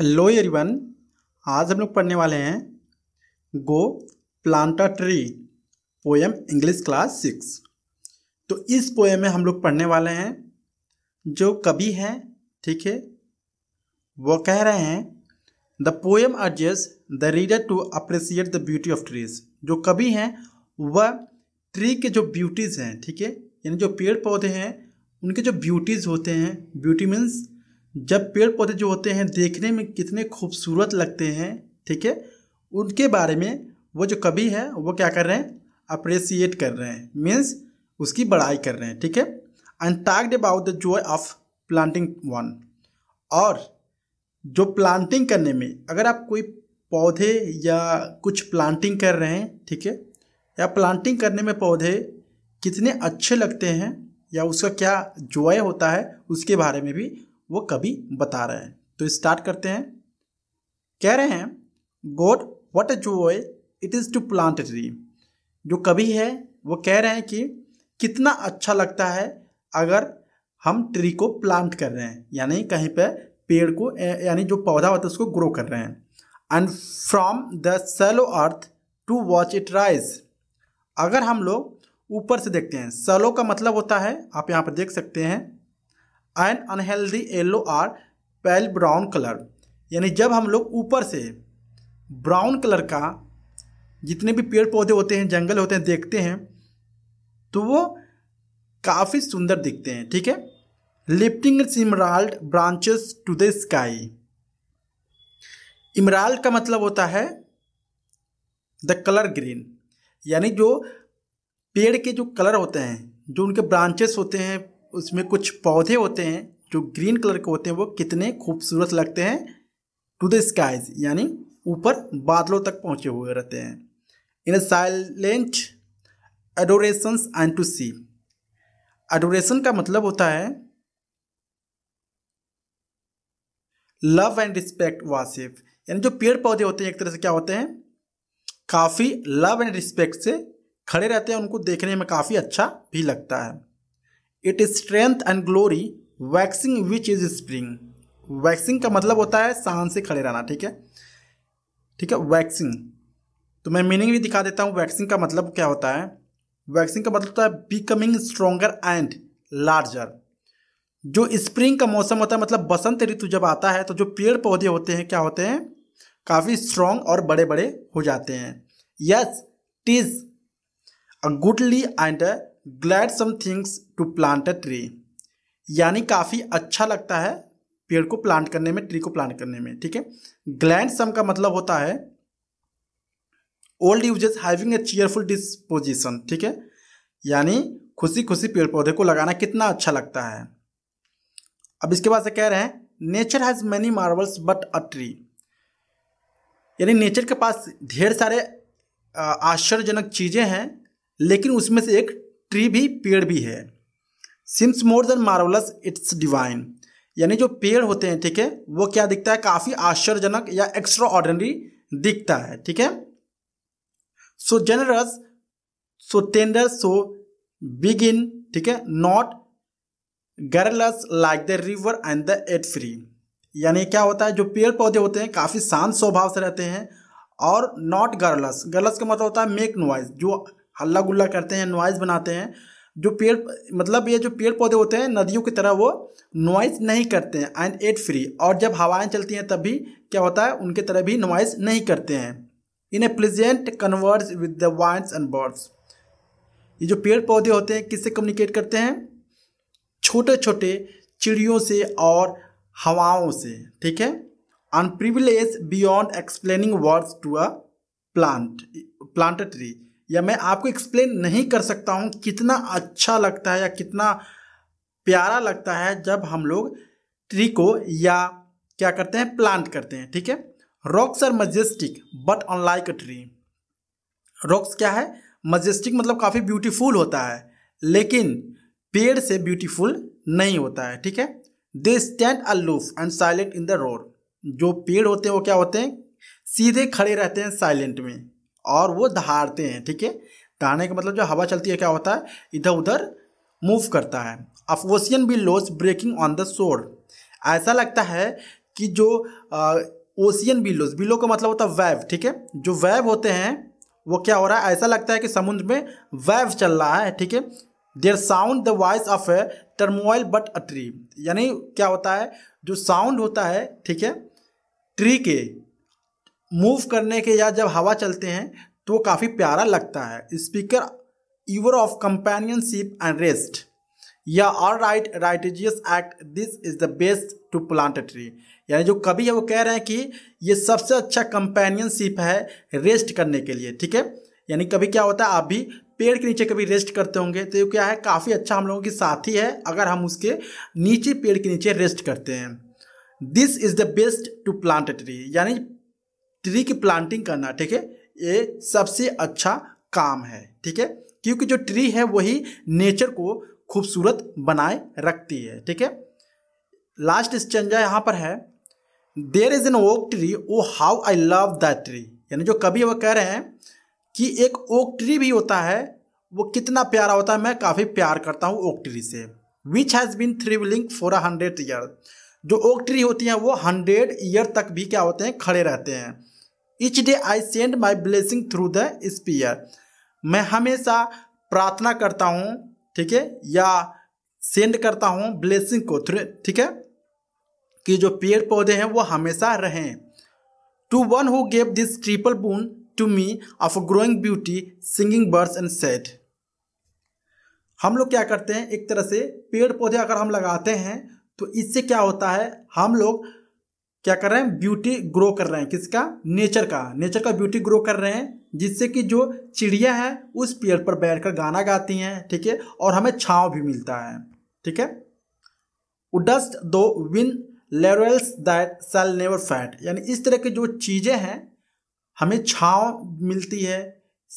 hello everyone आज हम लोग पढ़ने वाले हैं go plant a tree poem English class six तो इस पोएम में हम लोग पढ़ने वाले हैं जो कवि हैं ठीक है वो कह रहे हैं the poem urges the reader to appreciate the beauty of trees जो कवि हैं वह ट्री के जो ब्यूटीज़ हैं ठीक है यानी जो पेड़ पौधे हैं उनके जो ब्यूटीज़ होते हैं ब्यूटी मीन्स जब पेड़ पौधे जो होते हैं देखने में कितने खूबसूरत लगते हैं ठीक है उनके बारे में वो जो कवि है वो क्या कर रहे हैं अप्रिसिएट कर रहे हैं मीन्स उसकी बड़ाई कर रहे हैं ठीक है and talked about the joy of planting one और जो प्लांटिंग करने में अगर आप कोई पौधे या कुछ प्लांटिंग कर रहे हैं ठीक है या प्लांटिंग करने में पौधे कितने अच्छे लगते हैं या उसका क्या जॉय होता है उसके बारे में भी वो कभी बता रहे हैं तो स्टार्ट करते हैं कह रहे हैं god what joy it is to plant tree जो कवि है वो कह रहे हैं कि कितना अच्छा लगता है अगर हम ट्री को प्लांट कर रहे हैं यानी कहीं पे पेड़ को यानी जो पौधा होता है उसको ग्रो कर रहे हैं and from the shallow earth to watch it rise अगर हम लोग ऊपर से देखते हैं सेलो का मतलब होता है आप यहाँ पर देख सकते हैं and unhealthy yellow or pale brown colour यानी जब हम लोग ऊपर से ब्राउन कलर का जितने भी पेड़ पौधे होते हैं जंगल होते हैं देखते हैं तो वो काफ़ी सुंदर दिखते हैं ठीक है lifting its emerald branches to the sky emerald का मतलब होता है द कलर ग्रीन यानी जो पेड़ के जो कलर होते हैं जो उनके ब्रांचेस होते हैं उसमें कुछ पौधे होते हैं जो ग्रीन कलर के होते हैं वो कितने खूबसूरत लगते हैं टू द स्काइज यानी ऊपर बादलों तक पहुँचे हुए रहते हैं in silent adorations and to see adoration का मतलब होता है लव एंड रिस्पेक्ट वासिफ यानी जो पेड़ पौधे होते हैं एक तरह से क्या होते हैं काफ़ी लव एंड रिस्पेक्ट से खड़े रहते हैं उनको देखने में काफ़ी अच्छा भी लगता है it is strength and glory waxing which is spring waxing का मतलब होता है सहन से खड़े रहना ठीक है ठीक है वैक्सिंग तो मैं मीनिंग भी दिखा देता हूँ वैक्सिंग का मतलब क्या होता है वैक्सिंग का मतलब होता है बिकमिंग स्ट्रोंगर एंड लार्जर जो स्प्रिंग का मौसम होता है मतलब बसंत ऋतु जब आता है तो जो पेड़ पौधे होते हैं क्या होते हैं काफ़ी स्ट्रॉन्ग और बड़े बड़े हो जाते हैं yes tease a goodly and glad some things to plant a tree यानी काफ़ी अच्छा लगता है पेड़ को प्लांट करने में ट्री को प्लांट करने में ठीक है ग्लैंड सम का मतलब होता है old uses having a cheerful disposition ठीक है यानी खुशी खुशी पेड़ पौधे को लगाना कितना अच्छा लगता है अब इसके बाद से कह रहे हैं nature has many marvels but a tree यानी नेचर के पास ढेर सारे आश्चर्यजनक चीज़ें हैं लेकिन उसमें से एक ट्री भी पेड़ भी है seems more than marvellous it's divine यानी जो पेड़ होते हैं ठीक है वो क्या दिखता है काफ़ी आश्चर्यजनक या एक्स्ट्रा ऑर्डनरी दिखता है ठीक है so generous so tender so big in ठीक है not garrulous like the river and the at free यानी क्या होता है जो पेड़ पौधे होते हैं काफ़ी शांत स्वभाव से रहते हैं और नॉट गर्लस गर्लस का मतलब होता है मेक नॉइज जो हल्ला गुल्ला करते हैं नॉइज बनाते हैं जो पेड़ मतलब ये जो पेड़ पौधे होते हैं नदियों की तरह वो नॉइज नहीं करते हैं एंड एट फ्री और जब हवाएं चलती हैं तब भी क्या होता है उनके तरह भी नॉइज नहीं करते हैं in a pleasant converse with the vines and birds ये जो पेड़ पौधे होते हैं किससे कम्युनिकेट करते हैं छोटे छोटे चिड़ियों से और हवाओं से ठीक है unprivileged beyond explaining words to a plant plant tree या मैं आपको एक्सप्लेन नहीं कर सकता हूँ कितना अच्छा लगता है या कितना प्यारा लगता है जब हम लोग ट्री को या क्या करते हैं प्लांट करते हैं ठीक है rocks are majestic but unlike a tree rocks क्या है मजेस्टिक मतलब काफ़ी ब्यूटीफुल होता है लेकिन पेड़ से ब्यूटीफुल नहीं होता है ठीक है they stand aloof and silent in the road जो पेड़ होते हैं वो क्या होते हैं सीधे खड़े रहते हैं साइलेंट में और वो दहाड़ते हैं ठीक है दहाड़ने का मतलब जो हवा चलती है क्या होता है इधर उधर मूव करता है ocean billows breaking on the shore ऐसा लगता है कि जो आ, ओसियन बिलोज बिलो का मतलब होता है वैव ठीक है जो वैव होते हैं वो क्या हो रहा है ऐसा लगता है कि समुद्र में वैव चल रहा है ठीक है their sound the voice of a turmoil but a tree यानी क्या होता है जो साउंड होता है ठीक है ट्री के मूव करने के या जब हवा चलते हैं तो काफ़ी प्यारा लगता है speaker your of companionship and rest या all right righteous act this is the best to plant tree यानी जो कभी है वो कह रहे हैं कि ये सबसे अच्छा कंपेनियनशिप है रेस्ट करने के लिए ठीक है यानी कभी क्या होता है आप भी पेड़ के नीचे कभी रेस्ट करते होंगे तो ये क्या है काफ़ी अच्छा हम लोगों की साथी है अगर हम उसके नीचे पेड़ के नीचे रेस्ट करते हैं this is the best to plant tree यानी ट्री की प्लांटिंग करना ठीक है ये सबसे अच्छा काम है ठीक है क्योंकि जो ट्री है वही नेचर को खूबसूरत बनाए रखती है ठीक है लास्ट स्टंजा यहाँ पर है there is an oak tree oh how I love that tree यानी जो कभी वो कह रहे हैं कि एक ओक ट्री भी होता है वो कितना प्यारा होता है मैं काफ़ी प्यार करता हूँ ओक ट्री से which has been thriving four hundred year जो ओक ट्री होती हैं वो हंड्रेड ईयर तक भी क्या होते हैं खड़े रहते हैं each day I send my blessing through the sphere मैं हमेशा प्रार्थना करता हूँ ठीक है या सेंड करता हूँ ब्लेसिंग को थ्रू ठीक है कि जो पेड़ पौधे हैं वो हमेशा रहें to one who gave this triple boon to me of growing beauty singing birds and set हम लोग क्या करते हैं एक तरह से पेड़ पौधे अगर हम लगाते हैं तो इससे क्या होता है हम लोग क्या कर रहे हैं ब्यूटी ग्रो कर रहे हैं किसका नेचर का नेचर का ब्यूटी ग्रो कर रहे हैं जिससे कि जो चिड़िया है उस पेड़ पर बैठकर गाना गाती हैं ठीक है और हमें छाँव भी मिलता है ठीक है wouldst thou win laurels that shall never fade यानी इस तरह की जो चीज़ें हैं हमें छाँव मिलती है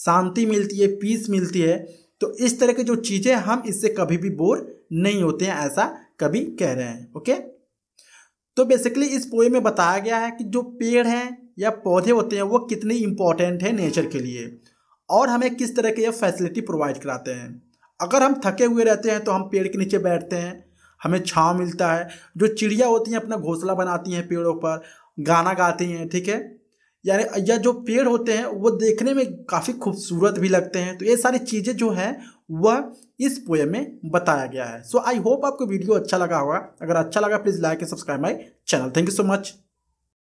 शांति मिलती है पीस मिलती है तो इस तरह की जो चीज़ें हम इससे कभी भी बोर नहीं होते हैं ऐसा कवि कह रहे हैं ओके तो बेसिकली इस पोए में बताया गया है कि जो पेड़ हैं या पौधे होते हैं वो कितने इंपॉर्टेंट हैं नेचर के लिए और हमें किस तरह के ये फैसिलिटी प्रोवाइड कराते हैं अगर हम थके हुए रहते हैं तो हम पेड़ के नीचे बैठते हैं हमें छाँव मिलता है जो चिड़िया होती हैं अपना घोंसला बनाती हैं पेड़ों पर गाना गाती हैं ठीक है यानी या जो पेड़ होते हैं वो देखने में काफ़ी खूबसूरत भी लगते हैं तो ये सारी चीज़ें जो हैं वह इस पोएम में बताया गया है सो आई होप आपको वीडियो अच्छा लगा होगा अगर अच्छा लगा please like and subscribe my channel thank you so much